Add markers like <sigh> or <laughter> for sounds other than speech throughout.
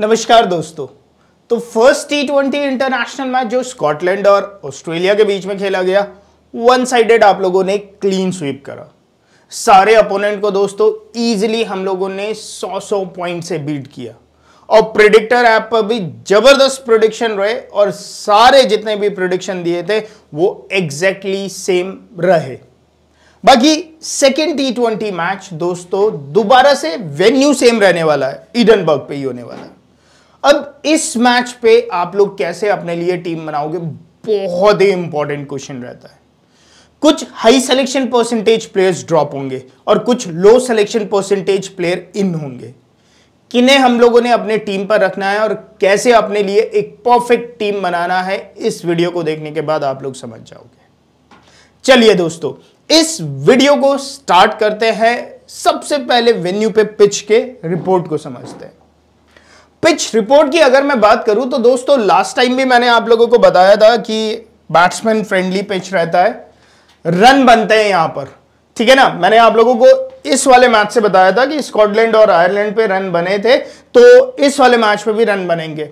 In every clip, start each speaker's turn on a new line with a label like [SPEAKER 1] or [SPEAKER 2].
[SPEAKER 1] नमस्कार दोस्तों तो first T twenty international match जो स्कॉटलैंड और ऑस्ट्रेलिया के बीच में खेला गया वन साइडेड आप लोगों ने क्लीन स्वीप करा सारे अपोनेंट को दोस्तों इजीली हम लोगों ने 100 100 पॉइंट से बीट किया और प्रिडिक्टर ऐप पर भी जबरदस्त प्रोडिक्शन रहे और सारे जितने भी प्रोडिक्शन दिए थे वो एग्जैक्टली exactly सेम रहे बाकी सेकेंड टी ट्वेंटी मैच दोस्तों दोबारा से वेन्यू सेम रहने वाला है ईडनबर्ग पे ही होने वाला है अब इस मैच पे आप लोग कैसे अपने लिए टीम बनाओगे बहुत ही इंपॉर्टेंट क्वेश्चन रहता है कुछ high selection percentage players drop होंगे और कुछ low selection percentage player in होंगे किन्हें हम लोगों ने अपने टीम पर रखना है और कैसे अपने लिए एक परफेक्ट टीम बनाना है इस वीडियो को देखने के बाद आप लोग समझ जाओगे चलिए दोस्तों इस वीडियो को स्टार्ट करते हैं सबसे पहले वेन्यू पे पिच के रिपोर्ट को समझते हैं पिच रिपोर्ट की अगर मैं बात करूं तो दोस्तों लास्ट टाइम भी मैंने आप लोगों को बताया था कि बैट्समैन फ्रेंडली पिच रहता है रन बनते हैं यहां पर ठीक है ना मैंने आप लोगों को इस वाले मैच से बताया था कि स्कॉटलैंड और आयरलैंड पे रन बने थे तो इस वाले मैच पे भी रन बनेंगे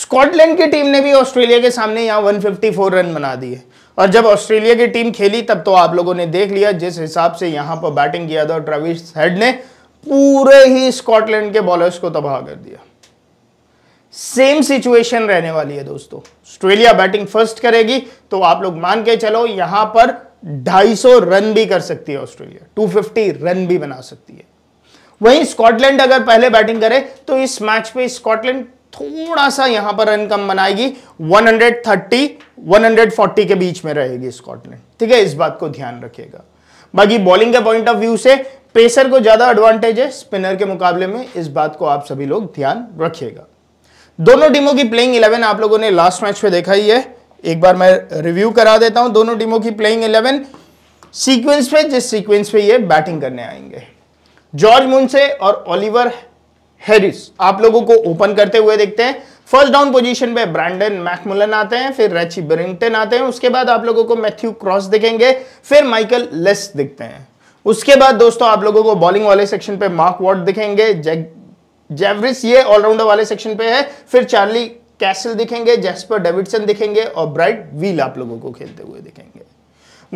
[SPEAKER 1] स्कॉटलैंड की टीम ने भी ऑस्ट्रेलिया के सामने यहाँ 154 रन बना दिए और जब ऑस्ट्रेलिया की टीम खेली तब तो आप लोगों ने देख लिया जिस हिसाब से यहां पर बैटिंग किया था ट्रविश हेड ने पूरे ही स्कॉटलैंड के बॉलर्स को तबाह कर दिया सेम सिचुएशन रहने वाली है दोस्तों ऑस्ट्रेलिया बैटिंग फर्स्ट करेगी तो आप लोग मान के चलो यहां पर 250 रन भी कर सकती है ऑस्ट्रेलिया 250 रन भी बना सकती है वहीं स्कॉटलैंड अगर पहले बैटिंग करे तो इस मैच पे स्कॉटलैंड थोड़ा सा यहां पर रन कम बनाएगी 130 140 के बीच में रहेगी स्कॉटलैंड ठीक है इस बात को ध्यान रखिएगा बाकी बॉलिंग के पॉइंट ऑफ व्यू से पेसर को ज्यादा एडवांटेज है स्पिनर के मुकाबले में इस बात को आप सभी लोग ध्यान रखिएगा दोनों टीमों की प्लेइंग इलेवन आप लोगों ने लास्ट मैच में देखा ही है एक बार मैं रिव्यू करा देता हूं दोनों टीमों की प्लेइंग इलेवन सीक्वेंस पे जिस सीक्वेंस पे ये बैटिंग करने आएंगे जॉर्ज मुंसे और ओलिवर हैरिस आप लोगों को ओपन करते हुए देखते हैं फर्स्ट डाउन पोजीशन पे ब्रांडन मैकमुलन आते हैं फिर रैची बरिंगटन आते हैं उसके बाद आप लोगों को मैथ्यू क्रॉस दिखेंगे फिर माइकल लेस दिखते हैं उसके बाद दोस्तों आप लोगों को बॉलिंग वाले सेक्शन पे मार्क वॉट दिखेंगे जैक जेवरिस ये ऑलराउंडर वाले सेक्शन पे है फिर चार्ली कैसल दिखेंगे जेस्पर डेविडसन दिखेंगे और ब्राइट व्हील आप लोगों को खेलते हुए दिखेंगे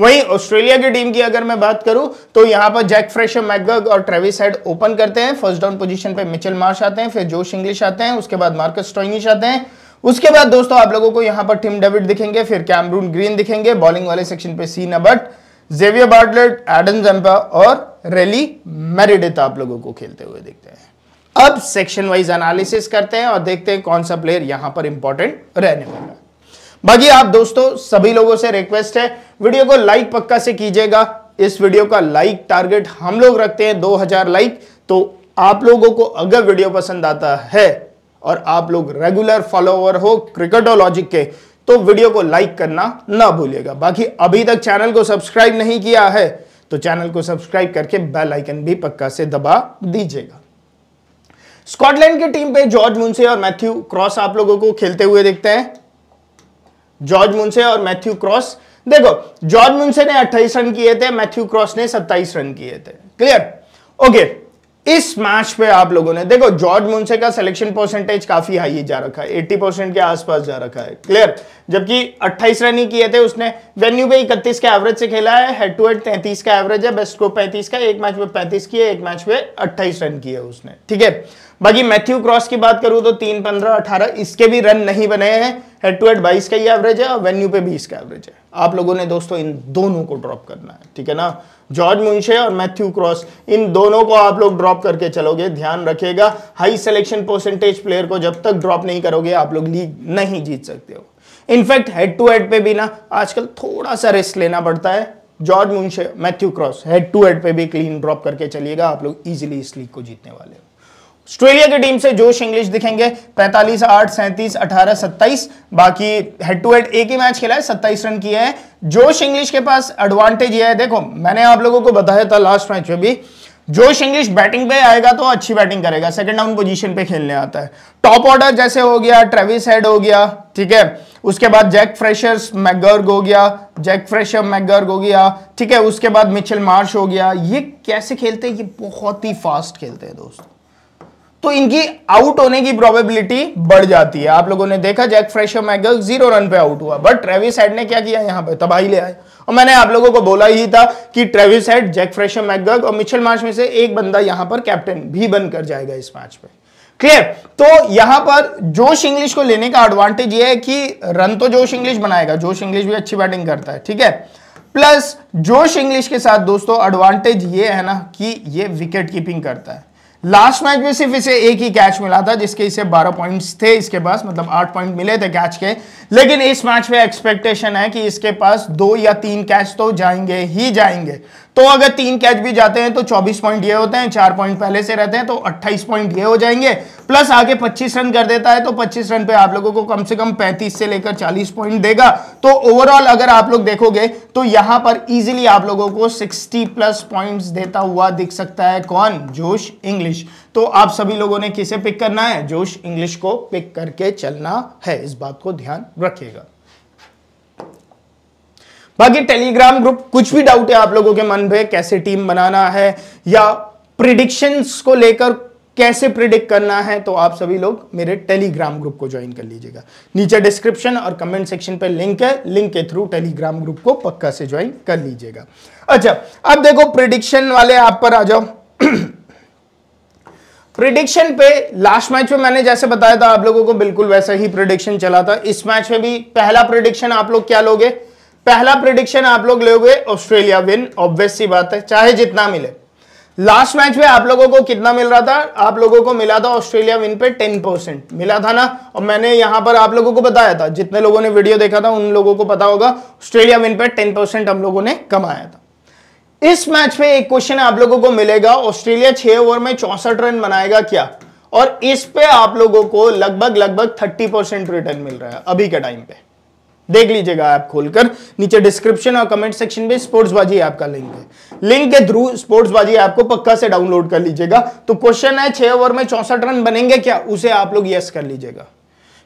[SPEAKER 1] वहीं ऑस्ट्रेलिया की टीम की अगर मैं बात करूं तो यहां पर जैक फ्रेशर मैगग और ट्रेविस हेड ओपन करते हैं फर्स्ट डाउन पोजीशन पे मिचेल मार्श आते हैं फिर जोश इंग्लिश आते हैं उसके बाद मार्कस स्टॉइनिश आते हैं उसके बाद दोस्तों आप लोगों को यहां पर टिम डेविड दिखेंगे फिर कैमरून ग्रीन दिखेंगे बॉलिंग वाले सेक्शन पे Sean Abbott Xavier Bartlett Adam Zampa और रेली मेरिडेथ आप लोगों को खेलते हुए दिखते हैं अब सेक्शन वाइज एनालिसिस करते हैं और देखते हैं कौन सा प्लेयर यहां पर इंपॉर्टेंट रहने वाला है बाकी आप दोस्तों सभी लोगों से रिक्वेस्ट है वीडियो को लाइक पक्का से कीजिएगा इस वीडियो का लाइक टारगेट हम लोग रखते हैं 2000 लाइक तो आप लोगों को अगर वीडियो पसंद आता है और आप लोग रेगुलर फॉलोअर हो क्रिकेटोलॉजिक के तो वीडियो को लाइक करना ना भूलिएगा बाकी अभी तक चैनल को सब्सक्राइब नहीं किया है तो चैनल को सब्सक्राइब करके बेल आइकन भी पक्का से दबा दीजिएगा स्कॉटलैंड की टीम पे जॉर्ज मुंसे और मैथ्यू क्रॉस आप लोगों को खेलते हुए देखते हैं जॉर्ज मुंसे और मैथ्यू क्रॉस देखो जॉर्ज मुंसे ने 28 रन किए थे मैथ्यू क्रॉस ने 27 रन किए थे क्लियर ओके इस मैच पे आप लोगों ने देखो जॉर्ज मुंसे का सिलेक्शन परसेंटेज काफी हाई जा रखा है 80 परसेंट के आसपास जा रखा है क्लियर जबकि 28 रन ही किए थे उसने वेन्यू पे 31 के एवरेज से खेला है हेड टू हेड 33 का एवरेज है बेस्ट को 35 का एक मैच में 35 किए एक मैच में 28 रन किए उसने ठीक है बाकी मैथ्यू क्रॉस की बात करूं तो तीन पंद्रह अठारह इसके भी रन नहीं बने हैं हेड टू हेड बाईस का ही एवरेज है और वेन्यू पे बीस का एवरेज है आप लोगों ने दोस्तों इन दोनों को ड्रॉप करना है ठीक है ना जॉर्ज मुंशे और मैथ्यू क्रॉस इन दोनों को आप लोग ड्रॉप करके चलोगे ध्यान रखेगा हाई सिलेक्शन परसेंटेज प्लेयर को जब तक ड्रॉप नहीं करोगे आप लोग लीग नहीं जीत सकते हो इनफैक्ट हेड टू हेड पे भी ना आजकल थोड़ा सा रिस्क लेना पड़ता है George Munsey Matthew Cross head to head पे भी क्लीन ड्रॉप करके चलिएगा आप लोग इजिली इस लीग को जीतने वाले हो ऑस्ट्रेलिया की टीम से जोश इंग्लिश दिखेंगे 45 आठ सैंतीस अठारह सत्ताईस बाकी हेड टू हेड एक ही मैच खेला है सत्ताईस रन किए हैं जोश इंग्लिश के पास एडवांटेज यह है देखो मैंने आप लोगों को बताया था लास्ट मैच में भी जोश इंग्लिश बैटिंग पे आएगा तो अच्छी बैटिंग करेगा सेकंड डाउन पोजीशन पे खेलने आता है टॉप ऑर्डर जैसे हो गया ट्रेविस हेड हो गया ठीक है उसके बाद जैक फ्रेशर मैगर्ग हो गया जैक फ्रेशर मैगर्ग हो गया ठीक है उसके बाद मिचेल मार्श हो गया ये कैसे खेलते हैं ये बहुत ही फास्ट खेलते हैं दोस्तों तो इनकी आउट होने की प्रोबेबिलिटी बढ़ जाती है आप लोगों ने देखा Jack Fraser McGurk zero run पे आउट हुआ बट ट्रेविस हेड ने क्या किया यहां पे तबाही ले आए और मैंने आप लोगों को बोला ही था कि Travis Head Jack Fraser McGurk और मिचल मार्च में से एक बंदा यहां पर कैप्टन भी बनकर जाएगा इस मैच में क्लियर तो यहां पर जोश इंग्लिश को लेने का एडवांटेज यह है कि रन तो जोश इंग्लिश बनाएगा जोश इंग्लिश भी अच्छी बैटिंग करता है ठीक है प्लस जोश इंग्लिश के साथ दोस्तों एडवांटेज ये है ना कि ये विकेट कीपिंग करता है लास्ट मैच में सिर्फ इसे एक ही कैच मिला था जिसके इसे 12 पॉइंट्स थे इसके पास मतलब 8 पॉइंट मिले थे कैच के लेकिन इस मैच में एक्सपेक्टेशन है कि इसके पास दो या तीन कैच तो जाएंगे ही जाएंगे तो अगर तीन कैच भी जाते हैं तो 24 पॉइंट ये होते हैं चार पॉइंट पहले से रहते हैं तो 28 पॉइंट ये हो जाएंगे प्लस आगे 25 रन कर देता है तो 25 रन पे आप लोगों को कम से कम 35 से लेकर 40 पॉइंट देगा तो ओवरऑल अगर आप लोग देखोगे तो यहां पर इजीली आप लोगों को 60 प्लस पॉइंट्स देता हुआ दिख सकता है कौन जोश इंग्लिश तो आप सभी लोगों ने किसे पिक करना है जोश इंग्लिश को पिक करके चलना है इस बात को ध्यान रखिएगा बाकी टेलीग्राम ग्रुप कुछ भी डाउट है आप लोगों के मन पे कैसे टीम बनाना है या प्रिडिक्शंस को लेकर कैसे प्रिडिक्ट करना है तो आप सभी लोग मेरे टेलीग्राम ग्रुप को ज्वाइन कर लीजिएगा नीचे डिस्क्रिप्शन और कमेंट सेक्शन पर लिंक है लिंक के थ्रू टेलीग्राम ग्रुप को पक्का से ज्वाइन कर लीजिएगा अच्छा अब देखो प्रिडिक्शन वाले आप पर आ जाओ प्रिडिक्शन <clears throat> पे लास्ट मैच में मैंने जैसे बताया था आप लोगों को बिल्कुल वैसा ही प्रिडिक्शन चला था इस मैच में भी पहला प्रिडिक्शन आप लोग क्या लोगे पहला प्रिडिक्शन आप लोग लोगे ऑस्ट्रेलिया विन ऑब्वियस सी बात है चाहे जितना मिले लास्ट मैच में आप लोगों को कितना मिल रहा था आप लोगों को मिला था ऑस्ट्रेलिया विन पे टेन परसेंट मिला था ना और मैंने यहां पर आप लोगों को बताया था जितने लोगों ने वीडियो देखा था उन लोगों को पता होगा ऑस्ट्रेलिया विन पे टेन परसेंट हम लोगों ने कमाया था इस मैच में एक क्वेश्चन आप लोगों को मिलेगा ऑस्ट्रेलिया छह ओवर में चौसठ रन बनाएगा क्या और इस पे आप लोगों को लगभग लगभग थर्टी रिटर्न मिल रहा है अभी के टाइम पे देख लीजिएगा ऐप खोलकर नीचे डिस्क्रिप्शन और कमेंट सेक्शन में स्पोर्ट्स बाजी ऐप का लिंक है लिंक के थ्रू स्पोर्ट्स बाजी ऐप को पक्का से डाउनलोड कर लीजिएगा तो क्वेश्चन है छह ओवर में चौसठ रन बनेंगे क्या उसे आप लोग यस कर लीजिएगा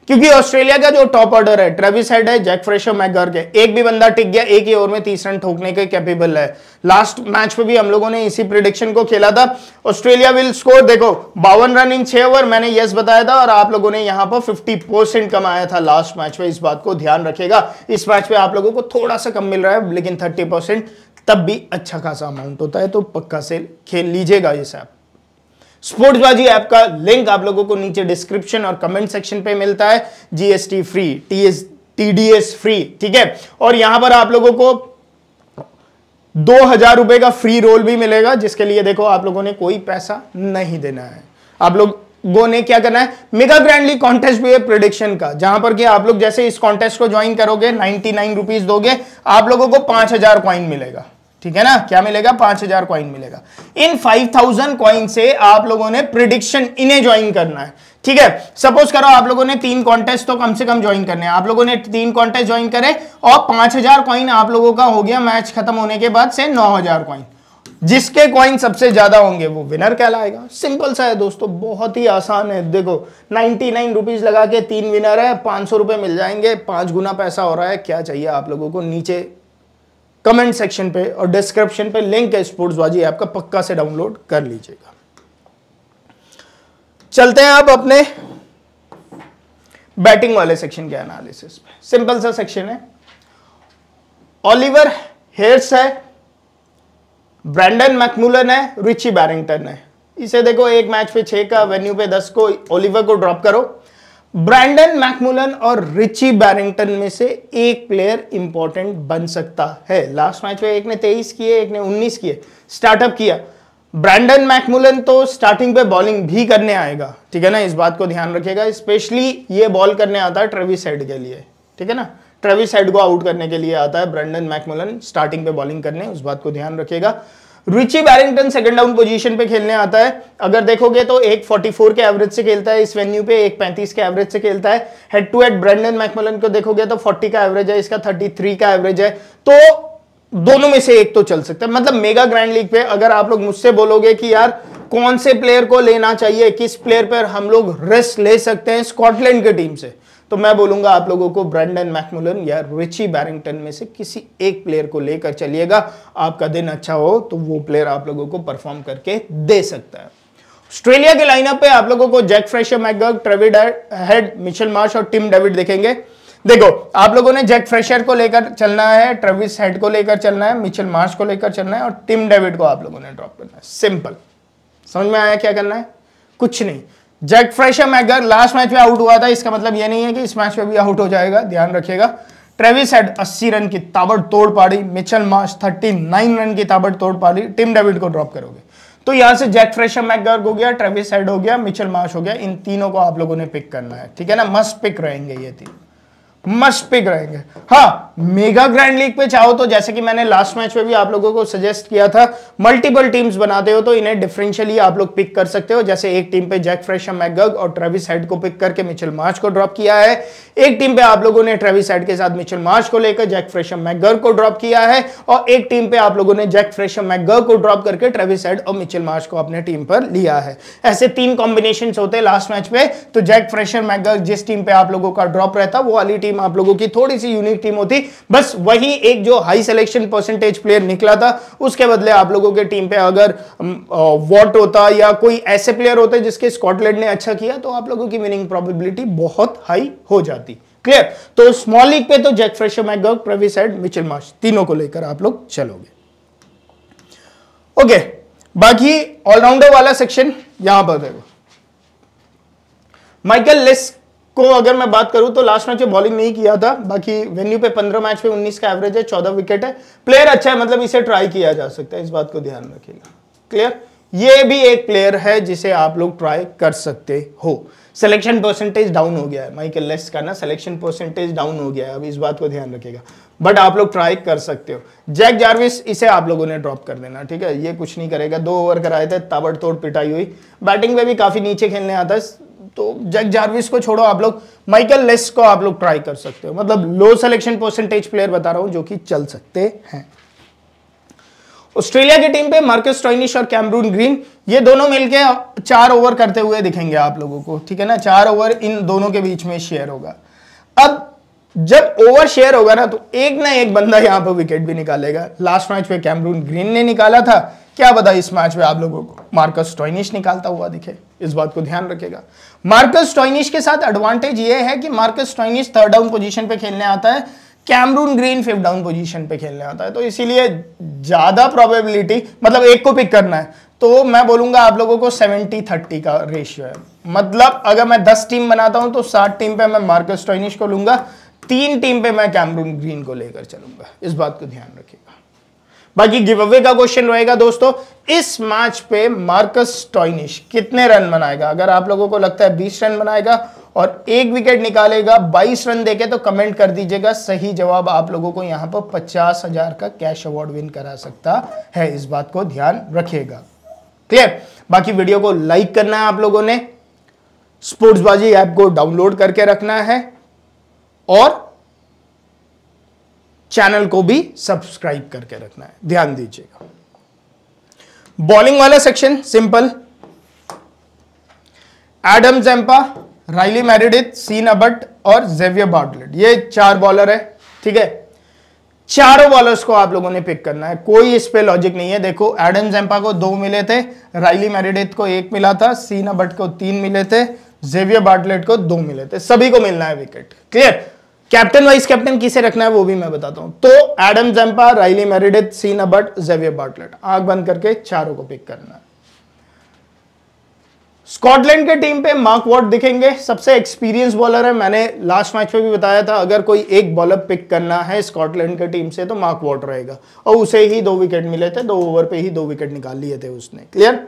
[SPEAKER 1] क्योंकि ऑस्ट्रेलिया का जो टॉप ऑर्डर है ट्रेविस हेड है जैक फ्रेशर मैगर के एक भी बंदा टिक गया एक ही ओवर में तीस रन ठोकने के कैपेबल है लास्ट मैच में भी हम लोगों ने इसी प्रिडिक्शन को खेला था ऑस्ट्रेलिया विल स्कोर देखो बावन रन इन छह ओवर मैंने यस बताया था और आप लोगों ने यहां पर फिफ्टी परसेंट कमाया था लास्ट मैच में इस बात को ध्यान रखेगा इस मैच में आप लोगों को थोड़ा सा कम मिल रहा है लेकिन थर्टी तब भी अच्छा खासा अमाउंट होता है तो पक्का से खेल लीजिएगा ये सब स्पोर्ट्स बाजी ऐप का लिंक आप लोगों को नीचे डिस्क्रिप्शन और कमेंट सेक्शन पे मिलता है GST free TS TDS free ठीक है और यहां पर आप लोगों को दो हजार रुपए का फ्री रोल भी मिलेगा जिसके लिए देखो आप लोगों ने कोई पैसा नहीं देना है आप लोग गो ने क्या करना है मेगा ग्रैंडली कॉन्टेस्ट भी है प्रोडिक्शन का जहां पर कि आप लोग जैसे इस कॉन्टेस्ट को ज्वाइन करोगे नाइनटी नाइन रुपीज दोगे आप लोगों को पांच हजार क्वाइन मिलेगा ठीक है ना क्या मिलेगा पांच हजार क्वाइन मिलेगा इन फाइव थाउजेंड क्वाइन से आप लोगों ने प्रिडिक्शन इन्हें ज्वाइन करना है ठीक है सपोज करो आप लोगों ने तीन कॉन्टेस्ट तो कम से कम ज्वाइन करने हैं आप लोगों ने तीन कॉन्टेस्ट ज्वाइन करे और पांच हजार क्वाइन आप लोगों का हो गया मैच खत्म होने के बाद से नौ हजार क्वाइन जिसके क्वाइन सबसे ज्यादा होंगे वो विनर कहलाएगा सिंपल सा है दोस्तों बहुत ही आसान है देखो नाइनटी नाइन रुपीज लगा के तीन विनर है पांच सौ रुपए मिल जाएंगे पांच गुना पैसा हो रहा है क्या चाहिए आप लोगों को नीचे कमेंट सेक्शन पे और डिस्क्रिप्शन पे लिंक है स्पोर्ट्स बाजी ऐप का पक्का से डाउनलोड कर लीजिएगा चलते हैं आप अपने बैटिंग वाले सेक्शन के एनालिसिस पे सिंपल सा सेक्शन है ऑलिवर हेयर्स है ब्रैंडन मैकमुलन है रिची बैरिंगटन है इसे देखो एक मैच पे छह का वेन्यू पे दस को ओलिवर को ड्रॉप करो ब्रैंडन मैकमुलन और रिची बैरिंगटन में से एक प्लेयर इंपॉर्टेंट बन सकता है लास्ट मैच में एक ने 23 किए एक ने 19 किए स्टार्टअप किया ब्रैंडन मैकमुलन तो स्टार्टिंग पे बॉलिंग भी करने आएगा ठीक है ना इस बात को ध्यान रखिएगा स्पेशली ये बॉल करने आता है ट्रेविस हेड के लिए ठीक है ना ट्रेविस हेड को आउट करने के लिए आता है ब्रैंडन मैकमुलन स्टार्टिंग पे बॉलिंग करने उस बात को ध्यान रखिएगा Richie Berrington second down position पे खेलने आता है अगर देखोगे तो एक फोर्टी फोर के एवरेज से खेलता है इस वेन्यू पे एक पैंतीस के एवरेज से खेलता है head to head Brandon McMullen को देखोगे तो फोर्टी का एवरेज है इसका थर्टी थ्री का एवरेज है तो दोनों में से एक तो चल सकता है मतलब मेगा ग्रैंड लीग पे अगर आप लोग मुझसे बोलोगे कि यार कौन से प्लेयर को लेना चाहिए किस प्लेयर पर हम लोग रिस्क ले सकते हैं स्कॉटलैंड की टीम से तो मैं बोलूंगा आप लोगों को ब्रेंडन मैकमुलन या रिची बैरिंगटन में से किसी एक प्लेयर को लेकर चलिएगा आपका दिन अच्छा हो तो वो प्लेयर आप लोगों को परफॉर्म करके दे सकता है ऑस्ट्रेलिया के लाइनअप पे आप लोगों को Jack Fraser McGurk Travis Head Mitchell Marsh और टिम डेविड देखेंगे देखो आप लोगों ने जैक फ्रेशर को लेकर चलना है ट्रेविस हेड को लेकर चलना है मिशेल मार्श को लेकर चलना है और टिम डेविड को आप लोगों ने ड्रॉप करना है सिंपल समझ में आया क्या करना है कुछ नहीं Jack Fraser McGurk last match में आउट हुआ था इसका मतलब ये नहीं है कि इस मैच में भी आउट हो जाएगा ध्यान रखिएगा ट्रेविस हेड 80 रन की तोड़ पाड़ी मिचल मार्च 39 रन की ताबड़ तोड़ पाड़ी टिम डेविड को ड्रॉप करोगे तो यहां से जैक फ्रेशम मैगर हो गया ट्रेविस हेड हो गया मिचल मार्च हो गया इन तीनों को आप लोगों ने पिक करना है ठीक है ना मस्ट पिक रहेंगे ये तीन मस्ट पिक रहेंगे हाँ मेगा ग्रैंड लीग पे चाहो तो जैसे कि मैंने लास्ट मैच में भी आप लोगों को सजेस्ट किया था मल्टीपल टीम्स बनाते हो तो इन्हें डिफरेंशियली आप लोग पिक कर सकते हो जैसे एक टीम पे जैक फ्रेशम मैगग और ट्रेविस हेड को पिक करके मिचल मार्च को ड्रॉप किया है एक टीम पे आप लोगों ने ट्रेविस हेड के साथ मिचल मार्च को लेकर जैक फ्रेशम मैगर को ड्रॉप किया है और एक टीम पे आप लोगों ने जैक फ्रेशम मैगर को ड्रॉप करके ट्रेविस हेड और मिचल मार्च को अपने टीम पर लिया है ऐसे तीन कॉम्बिनेशन होते हैं लास्ट मैच में तो जैक फ्रेशर मैगर जिस टीम पे आप लोगों का ड्रॉप रहता वो वाली टीम आप लोगों की थोड़ी सी यूनिक टीम होती बस वही एक जो हाई सिलेक्शन परसेंटेज प्लेयर निकला था उसके बदले आप लोगों के टीम पे अगर वॉट होता या कोई ऐसे प्लेयर होते जिसके स्कॉटलैंड ने अच्छा किया तो आप लोगों की विनिंग प्रॉबिबिलिटी बहुत हाई हो जाती क्लियर तो स्मॉल लीग पे तो Jack Fraser McGurk Travis Head Mitchell Marsh तीनों को लेकर आप लोग चलोगे ओके बाकी ऑलराउंडर वाला सेक्शन यहां पर देखो माइकल लिस्क को अगर मैं बात करूं तो लास्ट मैच में बॉलिंग नहीं किया था बाकी वेन्यू पे 15 मैच पे 19 का एवरेज है 14 विकेट है प्लेयर अच्छा है मतलब इसे ट्राई किया जा सकता है इस बात को ध्यान रखिएगा क्लियर ये भी एक प्लेयर है जिसे आप लोग ट्राई कर सकते हो सिलेक्शन परसेंटेज डाउन हो गया है माइकल लेस का ना सिलेक्शन परसेंटेज डाउन हो गया है अब इस बात को ध्यान रखिएगा बट आप लोग ट्राई कर सकते हो जैक जार्विस इसे आप लोगों ने ड्रॉप कर देना ठीक है ये कुछ नहीं करेगा दो ओवर कराए थे ताबड़तोड़ पिटाई हुई बैटिंग में भी काफ़ी नीचे खेलने आता है तो जैक जार्विस को छोड़ो आप लोग माइकल लेस को आप लोग ट्राई कर सकते हो मतलब लो सिलेक्शन परसेंटेज प्लेयर बता रहा हूं जो कि चल सकते हैं ऑस्ट्रेलिया की टीम पे मार्कस टॉइनिश और कैमरून ग्रीन ये दोनों मिलके चार ओवर करते हुए दिखेंगे आप लोगों को ठीक है ना चार ओवर इन दोनों के बीच में शेयर होगा अब जब ओवर शेयर होगा ना तो एक ना एक बंदा यहां पर विकेट भी निकालेगा लास्ट मैच में कैमरून ग्रीन ने निकाला था क्या बता इस मैच में आप लोगों को मार्कस टॉइनिश निकालता हुआ दिखे इस बात को ध्यान रखेगा मार्कस टॉइनिश के साथ एडवांटेज ये है कि Marcus Stoinis third down position पे खेलने आता है Cameron Green fifth down position पे खेलने आता है तो इसीलिए ज़्यादा प्रोबेबिलिटी मतलब एक को पिक करना है तो मैं बोलूंगा आप लोगों को 70 30 का रेशियो है मतलब अगर मैं 10 टीम बनाता हूं तो सात टीम पे मैं मार्कस टॉइनिश को लूंगा तीन टीम पे मैं कैमरून ग्रीन को लेकर चलूंगा इस बात को ध्यान रखिएगा बाकी गिव अवे का क्वेश्चन रहेगा दोस्तों इस मैच पे मार्कस टॉइनिश कितने रन बनाएगा अगर आप लोगों को लगता है 20 रन बनाएगा और एक विकेट निकालेगा 22 रन देके तो कमेंट कर दीजिएगा सही जवाब आप लोगों को यहां पर पचास हजार का कैश अवार्ड विन करा सकता है इस बात को ध्यान रखिएगा क्लियर बाकी वीडियो को लाइक करना है आप लोगों ने स्पोर्ट्स बाजी ऐप को डाउनलोड करके रखना है और चैनल को भी सब्सक्राइब करके रखना है ध्यान दीजिएगा बॉलिंग वाला section simple Adam Zampa Riley Meredith Sean Abbott और जेवियर बार्टलेट ये चार बॉलर है ठीक है चारों बॉलर्स को आप लोगों ने पिक करना है कोई इस पे लॉजिक नहीं है देखो एडम जैम्पा को दो मिले थे राइली मैरिडिथ को एक मिला था सीना बट को तीन मिले थे जेवियर बार्टलेट को दो मिले थे सभी को मिलना है wicket clear captain vice captain किसे रखना है वो भी मैं बताता हूं तो Adam Zampa Riley Meredith Sean Abbott Xavier Bartlett आग बंद करके चारों को पिक करना स्कॉटलैंड के टीम पे मार्क वॉट दिखेंगे सबसे एक्सपीरियंस बॉलर है मैंने लास्ट मैच में भी बताया था अगर कोई एक बॉलर पिक करना है स्कॉटलैंड के टीम से तो मार्क वॉट रहेगा और उसे ही दो विकेट मिले थे दो ओवर पे ही दो विकेट निकाल लिए थे उसने क्लियर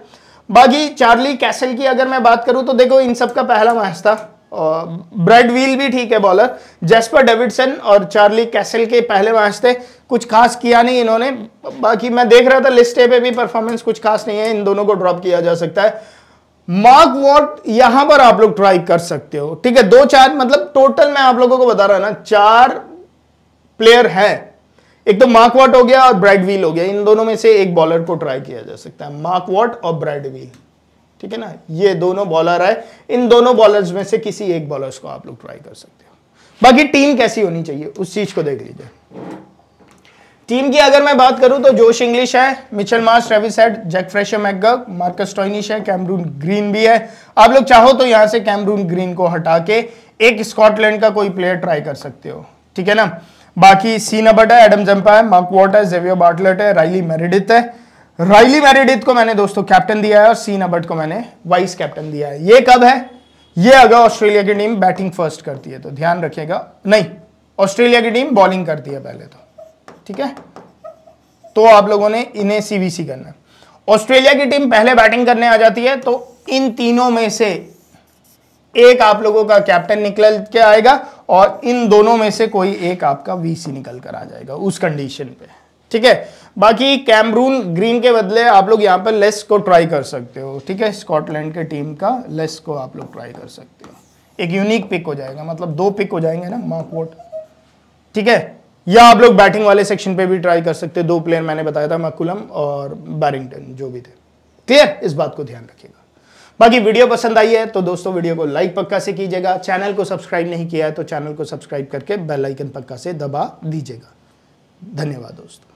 [SPEAKER 1] बाकी चार्ली कैसल की अगर मैं बात करूं तो देखो इन सब का पहला मैच था ब्रेड व्हील भी ठीक है बॉलर जेस्पर डेविडसन और चार्ली कैसल के पहले मैच थे कुछ खास किया नहीं इन्होंने बाकी मैं देख रहा था लिस्ट पे भी परफॉर्मेंस कुछ खास नहीं है इन दोनों को ड्रॉप किया जा सकता है मार्क वॉट यहां पर आप लोग ट्राई कर सकते हो ठीक है दो चार मतलब टोटल मैं आप लोगों को बता रहा ना चार प्लेयर है एक तो मार्क वॉट हो गया और ब्रेड व्हील हो गया इन दोनों में से एक बॉलर को ट्राई किया जा सकता है मार्क वॉट और ब्रेड व्हील ठीक है ना ये दोनों बॉलर है इन दोनों बॉलर्स में से किसी एक बॉलर्स को आप लोग ट्राई कर सकते हो बाकी टीम कैसी होनी चाहिए उस चीज को देख लीजिए टीम की अगर मैं बात करूं तो जोश इंग्लिश है Mitchell Marsh Travis Head Jack Fraser McGurk Marcus Stoinis है कैमरून ग्रीन भी है आप लोग चाहो तो यहां से कैमरून ग्रीन को हटा के एक स्कॉटलैंड का कोई प्लेयर ट्राई कर सकते हो ठीक है ना बाकी सीन अबट है एडम जम्पा है मार्क वॉट है जेवियो बार्टलेट है राइली मेरिडिथ है राइली मैरिडिथ को मैंने दोस्तों कैप्टन दिया है और सीन अबर्ट को मैंने वाइस कैप्टन दिया है ये कब है ये अगर ऑस्ट्रेलिया की टीम बैटिंग फर्स्ट करती है तो ध्यान रखिएगा नहीं ऑस्ट्रेलिया की टीम बॉलिंग करती है पहले तो ठीक है तो आप लोगों ने इन्हें सीवीसी करना है ऑस्ट्रेलिया की टीम पहले बैटिंग करने आ जाती है तो इन तीनों में से एक आप लोगों का कैप्टन निकल के आएगा और इन दोनों में से कोई एक आपका वीसी निकल कर आ जाएगा उस कंडीशन पे ठीक है बाकी कैमरून ग्रीन के बदले आप लोग यहाँ पर लेस को ट्राई कर सकते हो ठीक है स्कॉटलैंड के टीम का लेस को आप लोग ट्राई कर सकते हो एक यूनिक पिक हो जाएगा मतलब दो पिक हो जाएंगे ना माकवोट ठीक है या आप लोग बैटिंग वाले सेक्शन पे भी ट्राई कर सकते हो दो प्लेयर मैंने बताया था मकुलम और बैरिंगटन जो भी थे क्लियर इस बात को ध्यान रखिएगा बाकी वीडियो पसंद आई है तो दोस्तों वीडियो को लाइक पक्का से कीजिएगा चैनल को सब्सक्राइब नहीं किया है तो चैनल को सब्सक्राइब करके बेलाइकन पक्का से दबा दीजिएगा धन्यवाद दोस्तों